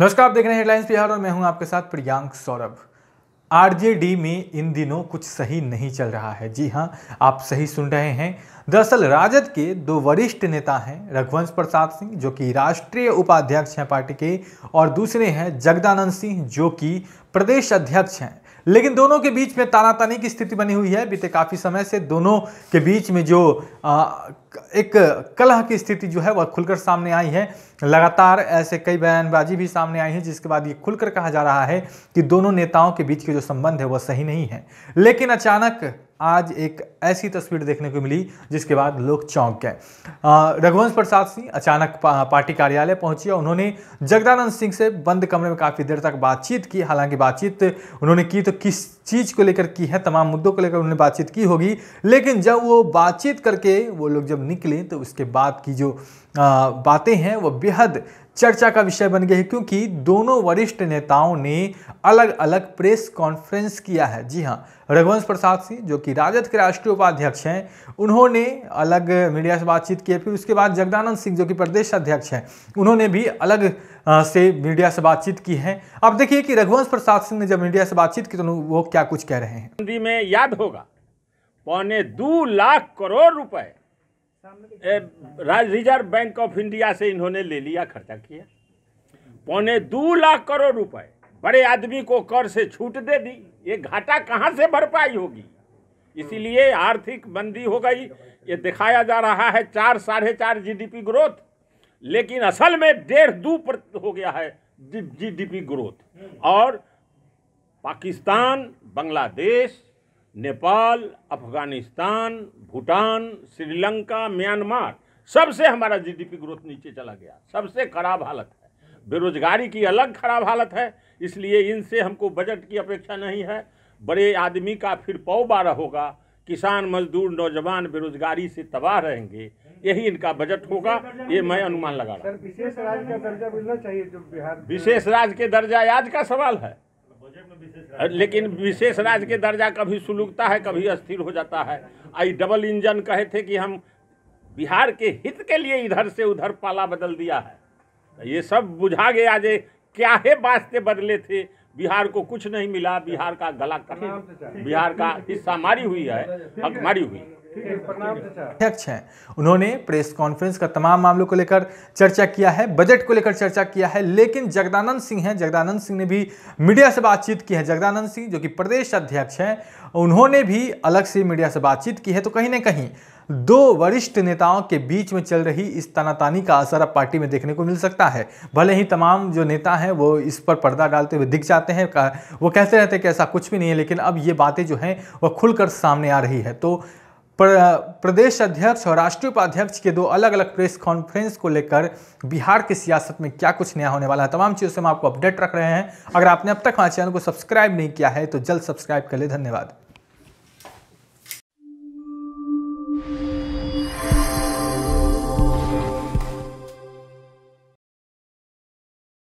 नमस्कार आप देख रहे हैं हेडलाइंस बिहार और मैं हूं आपके साथ प्रियांक सौरभ आरजेडी में इन दिनों कुछ सही नहीं चल रहा है जी हां आप सही सुन रहे हैं दरअसल राजद के दो वरिष्ठ नेता हैं रघुवंश प्रसाद सिंह जो कि राष्ट्रीय उपाध्यक्ष हैं पार्टी के और दूसरे हैं जगदानंद सिंह जो कि प्रदेश अध्यक्ष हैं लेकिन दोनों के बीच में तानातानी की स्थिति बनी हुई है बीते काफ़ी समय से दोनों के बीच में जो आ, एक कलह की स्थिति जो है वह खुलकर सामने आई है लगातार ऐसे कई बयानबाजी भी सामने आई है जिसके बाद ये खुलकर कहा जा रहा है कि दोनों नेताओं के बीच के जो संबंध है वह सही नहीं है लेकिन अचानक आज एक ऐसी तस्वीर देखने को मिली जिसके बाद लोग चौंक गए रघुवंश प्रसाद सिंह अचानक पार्टी कार्यालय पहुंचे और उन्होंने जगदानंद सिंह से बंद कमरे में काफ़ी देर तक बातचीत की हालांकि बातचीत उन्होंने की तो किस चीज़ को लेकर की है तमाम मुद्दों को लेकर उन्होंने बातचीत की होगी लेकिन जब वो बातचीत करके वो लोग जब निकले तो उसके बाद की जो बातें हैं वो बेहद चर्चा का विषय बन गए हैं क्योंकि दोनों वरिष्ठ नेताओं ने अलग अलग प्रेस कॉन्फ्रेंस किया है जी हाँ रघुवंश प्रसाद सिंह जो कि राजद के राष्ट्रीय उपाध्यक्ष हैं उन्होंने अलग मीडिया से बातचीत की है फिर उसके बाद जगदानंद सिंह जो कि प्रदेश अध्यक्ष हैं उन्होंने भी अलग से मीडिया से बातचीत की है अब देखिए कि रघुवंश प्रसाद सिंह ने जब मीडिया से बातचीत की तो वो क्या कुछ कह रहे हैं हिंदी में याद होगा पौने दो लाख करोड़ रुपए रिजर्व बैंक ऑफ इंडिया से इन्होंने ले लिया खर्चा किया पौने दो लाख करोड़ रुपए बड़े आदमी को कर से छूट दे दी ये घाटा कहाँ से भरपाई होगी इसीलिए आर्थिक मंदी हो गई ये दिखाया जा रहा है चार साढ़े चार जी ग्रोथ लेकिन असल में डेढ़ दो हो गया है जी ग्रोथ और पाकिस्तान बांग्लादेश नेपाल अफगानिस्तान भूटान श्रीलंका म्यांमार सबसे हमारा जीडीपी ग्रोथ नीचे चला गया सबसे खराब हालत है बेरोजगारी की अलग खराब हालत है इसलिए इनसे हमको बजट की अपेक्षा नहीं है बड़े आदमी का फिर पौ बारह होगा किसान मजदूर नौजवान बेरोजगारी से तबाह रहेंगे यही इनका बजट होगा ये मैं अनुमान लगा रहा हूँ विशेष राज्य का दर्जा मिलना चाहिए जो बिहार विशेष राज्य के दर्जा आज का सवाल है लेकिन विशेष राज्य के दर्जा कभी सुलुकता है कभी अस्थिर हो जाता है आई डबल इंजन कहे थे कि हम बिहार के हित के लिए इधर से उधर पाला बदल दिया है तो ये सब बुझा गया जे क्या है वास्ते बदले थे बिहार को कुछ नहीं मिला बिहार का गला कटा बिहार का हिस्सा मारी हुई है हक मारी हुई अध्यक्ष हैं उन्होंने प्रेस कॉन्फ्रेंस का तमाम मामलों को लेकर चर्चा किया है बजट को लेकर चर्चा किया है लेकिन जगदानंद सिंह हैं जगदानंद सिंह ने भी मीडिया से बातचीत की है जगदानंद सिंह जो कि प्रदेश अध्यक्ष हैं उन्होंने भी अलग से मीडिया से बातचीत की है तो कहीं ना कहीं दो वरिष्ठ नेताओं के बीच में चल रही इस तानातानी का असर अब पार्टी में देखने को मिल सकता है भले ही तमाम जो नेता हैं वो इस पर पर्दा डालते हुए दिख जाते हैं वो कहते रहते हैं कि ऐसा कुछ भी नहीं है लेकिन अब ये बातें जो हैं वो खुलकर सामने आ रही है तो प्रदेश अध्यक्ष और राष्ट्रीय उपाध्यक्ष के दो अलग अलग प्रेस कॉन्फ्रेंस को लेकर बिहार की सियासत में क्या कुछ नया होने वाला है तमाम चीज़ों से हम आपको अपडेट रख रहे हैं अगर आपने अब तक हमारे चैनल को सब्सक्राइब नहीं किया है तो जल्द सब्सक्राइब कर ले धन्यवाद